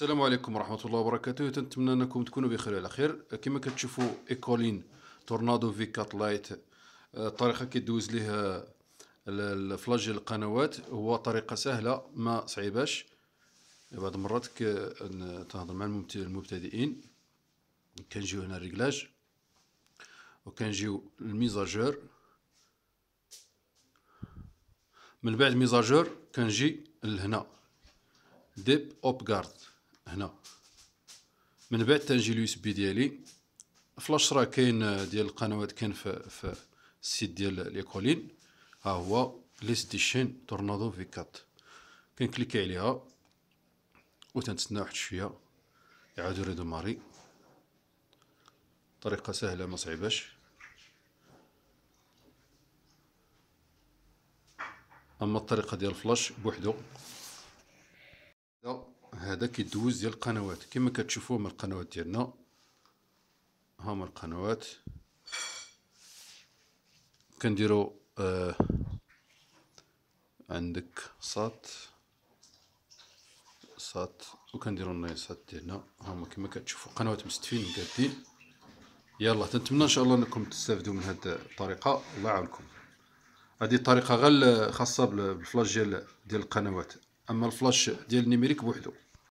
السلام عليكم ورحمة الله وبركاته نتمنى أنكم تكونوا بخير على خير كما كتشوفوا إيكولين تورنادو في 4 لايت الطريقة كيدوز ليها الفلاج القنوات هو طريقة سهلة ما صعيباش بعض المرات تهضر مع المبتدئين كنجيو هنا الريكلاج وكنجيو الميزاجور من بعد ميزاجور كنجي لهنا ديب اوب جارد هنا من بعد تنجي اليو اس بي ديالي فلاش راه كاين آه، ديال القنوات كاين في, في السيت ديال ليكولين ها هو لي دي شين تورنادو في كات كنكليكي عليها و تنتسنى واحد شويه يعاودو ريدو ماري طريقه سهله ما صعيباش اما الطريقه ديال الفلاش بوحدو هذا كيدوز ديال القنوات كما كتشوفوا هما القنوات ديالنا هما القنوات كنديرو آه عندك صات و وكنديرو النيسات ديالنا هما كما كتشوفوا قنوات مستفين مقادين يلا تنتمنى ان شاء الله انكم تستافدوا من هاد الطريقه الله يعاونكم هذه الطريقه غير خاصه بالفلاش ديال ديال القنوات اما الفلاش ديال النيميريك بوحدو